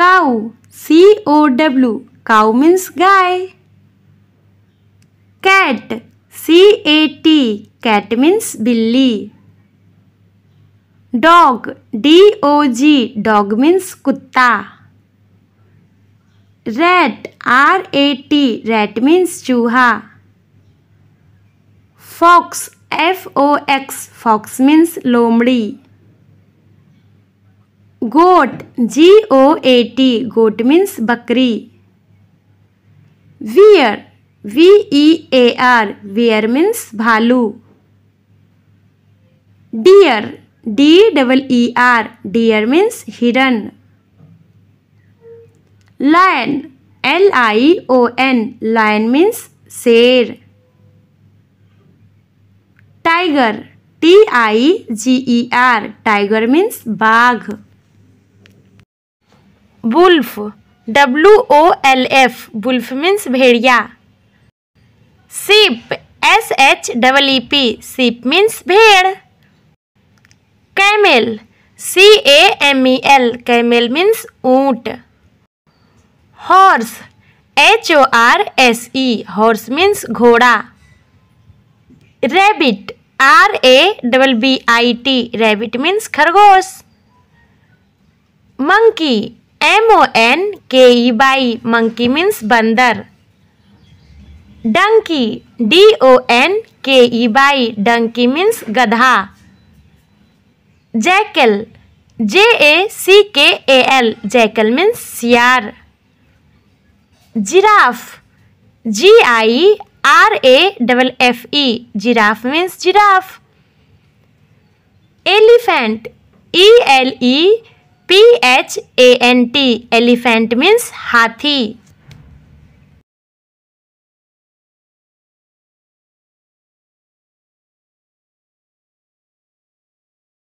cow c o w cow means guy cat c a t cat means बिल्ली dog d o g dog means कुत्ता rat r a t rat means चूहा fox f o x fox means लोमड़ी goat G O A T goat means बकरी bear B E A R bear means भालू deer D double E R deer means हिरन lion L I O N lion means शेर tiger T I G E R tiger means बाघ wolf W O L F wolf means भेड़िया sheep S H double E P sheep means भेड़ camel C A M E e L camel means ऊँट horse H O R S E horse means घोड़ा rabbit R A double B I T rabbit means खरगोश monkey M O N K E by monkey means बंदर Dunki D O N K E Y donkey means गधा jackal J A C K A L jackal means सियार giraffe G I R A double F E giraffe means giraffe elephant E L E P H A N T elephant means हाथी